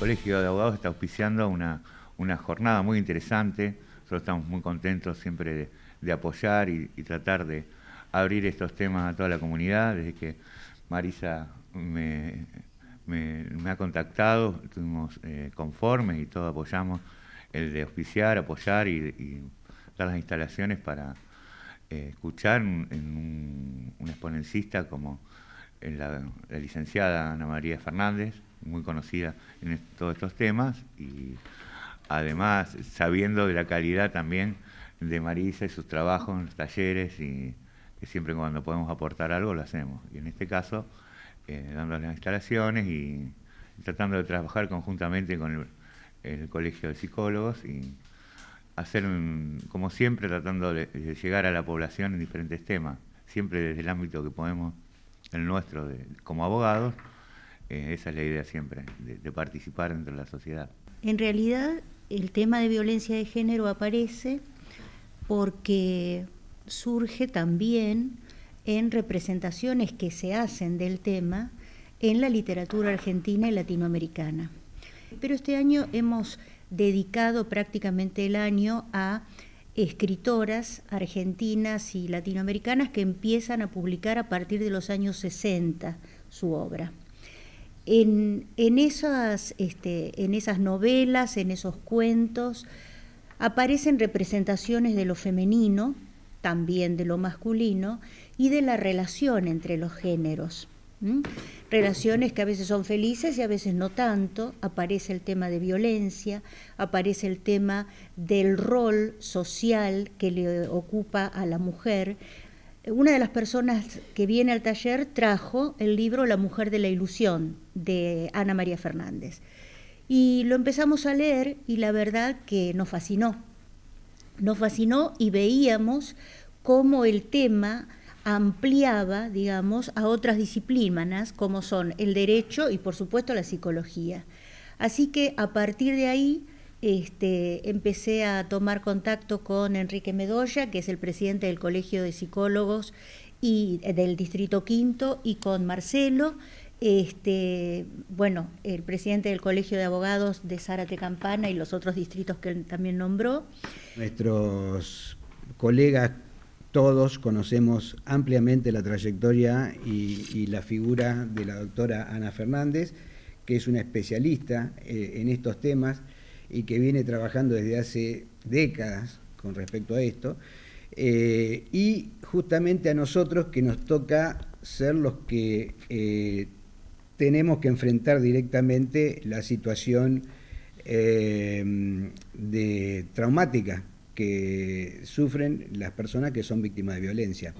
Colegio de Abogados está auspiciando una, una jornada muy interesante. Nosotros estamos muy contentos siempre de, apoyar y, tratar de abrir estos temas a toda la comunidad. Desde que Marisa me, ha contactado, estuvimos eh, conformes y todos apoyamos el de auspiciar, apoyar y, dar las instalaciones para eh, escuchar en un, un exponencista como la, la, licenciada Ana María Fernández, muy conocida en todos estos temas, y además sabiendo de la calidad también de Marisa y sus trabajos en los talleres, y que siempre cuando podemos aportar algo lo hacemos. Y en este caso, eh, dando las instalaciones y tratando de trabajar conjuntamente con el, Colegio de Psicólogos y hacer, como siempre, tratando de llegar a la población en diferentes temas, siempre desde el ámbito que podemos el nuestro como abogados, eh, esa es la idea siempre, de, participar dentro de la sociedad. En realidad, el tema de violencia de género aparece porque surge también en representaciones que se hacen del tema en la literatura argentina y latinoamericana. Pero este año hemos dedicado prácticamente el año a escritoras argentinas y latinoamericanas que empiezan a publicar a partir de los años 60 su obra. En, este, en esas novelas, en esos cuentos, aparecen representaciones de lo femenino, también de lo masculino, y de la relación entre los géneros. Relaciones que a veces son felices y a veces no tanto. Aparece el tema de violencia, aparece el tema del rol social que le ocupa a la mujer. Una de las personas que viene al taller trajo el libro La mujer de la ilusión de Ana María Fernández. Y lo empezamos a leer y la verdad que nos fascinó. Nos fascinó y veíamos cómo el tema ampliaba, digamos, a otras disciplinas como son el derecho y por supuesto la psicología. Así que a partir de ahí este, empecé a tomar contacto con Enrique Medoya, que es el presidente del Colegio de Psicólogos y eh, del Distrito Quinto, y con Marcelo, este, bueno, el presidente del Colegio de Abogados de Zárate Campana y los otros distritos que él también nombró. Nuestros colegas todos conocemos ampliamente la trayectoria y, la figura de la doctora Ana Fernández, que es una especialista eh, en estos temas y que viene trabajando desde hace décadas con respecto a esto. Eh, y justamente a nosotros que nos toca ser los que eh, tenemos que enfrentar directamente la situación de traumática que sufren las personas que son víctimas de violencia.